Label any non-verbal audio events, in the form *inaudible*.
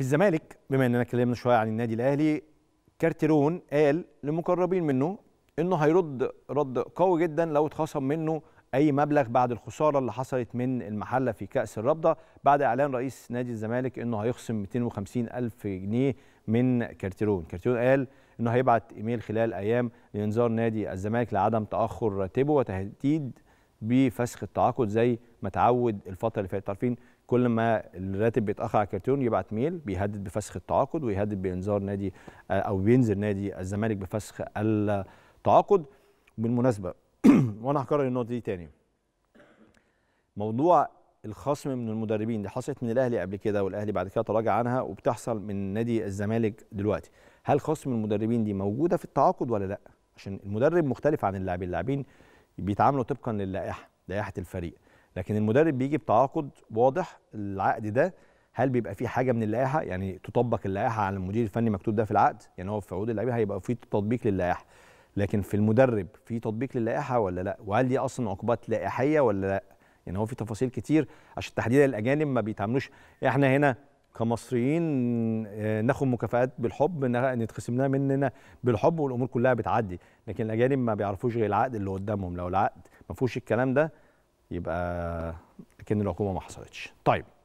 في الزمالك بما اننا اتكلمنا شويه عن النادي الاهلي كارتيرون قال لمقربين منه انه هيرد رد قوي جدا لو اتخصم منه اي مبلغ بعد الخساره اللي حصلت من المحله في كاس الرابطه بعد اعلان رئيس نادي الزمالك انه هيخصم 250 الف جنيه من كارتيرون كارتيرون قال انه هيبعت ايميل خلال ايام لانذار نادي الزمالك لعدم تاخر راتبه وتهديد بفسخ التعاقد زي ما تعود الفتره اللي فاتت عارفين كل ما الراتب بيتاخر على الكرتون يبعت ميل بيهدد بفسخ التعاقد ويهدد بانذار نادي آه، او بينذر نادي الزمالك بفسخ التعاقد بالمناسبه *clears throat* وانا هكرر النقطه دي تاني موضوع الخصم من المدربين دي حصلت من الاهلي قبل كده والاهلي بعد كده تراجع عنها وبتحصل من نادي الزمالك دلوقتي هل خصم المدربين دي موجوده في التعاقد ولا لا عشان المدرب مختلف عن اللاعبين اللاعبين بيتعاملوا طبقا للائحه لائحه الفريق لكن المدرب بيجي بتعاقد واضح العقد ده هل بيبقى فيه حاجه من اللائحه يعني تطبق اللائحه على المدير الفني مكتوب ده في العقد يعني هو في عقود اللعيبه هيبقى فيه تطبيق للائحه لكن في المدرب في تطبيق للائحه ولا لا وهل دي اصلا عقوبات لائحيه ولا لا يعني هو في تفاصيل كتير عشان تحديدا الاجانب ما بيتعاملوش احنا هنا كمصريين آه، ناخد مكافآت بالحب نتقسم لها مننا بالحب والامور كلها بتعدي لكن الاجانب ما بيعرفوش غير العقد اللي قدامهم لو العقد ما فيهوش الكلام ده يبقى كأن العقوبه ما حصلتش طيب